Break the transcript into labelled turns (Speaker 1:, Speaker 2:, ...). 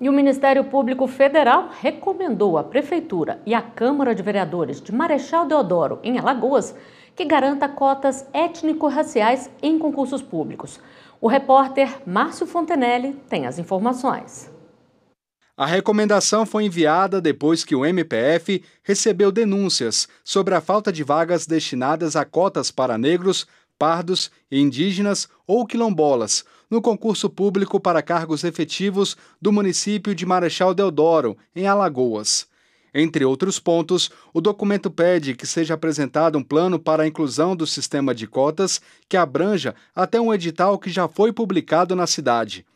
Speaker 1: E o Ministério Público Federal recomendou à Prefeitura e à Câmara de Vereadores de Marechal Deodoro, em Alagoas, que garanta cotas étnico-raciais em concursos públicos. O repórter Márcio Fontenelle tem as informações.
Speaker 2: A recomendação foi enviada depois que o MPF recebeu denúncias sobre a falta de vagas destinadas a cotas para negros pardos, indígenas ou quilombolas, no concurso público para cargos efetivos do município de Marechal Deodoro, em Alagoas. Entre outros pontos, o documento pede que seja apresentado um plano para a inclusão do sistema de cotas que abranja até um edital que já foi publicado na cidade.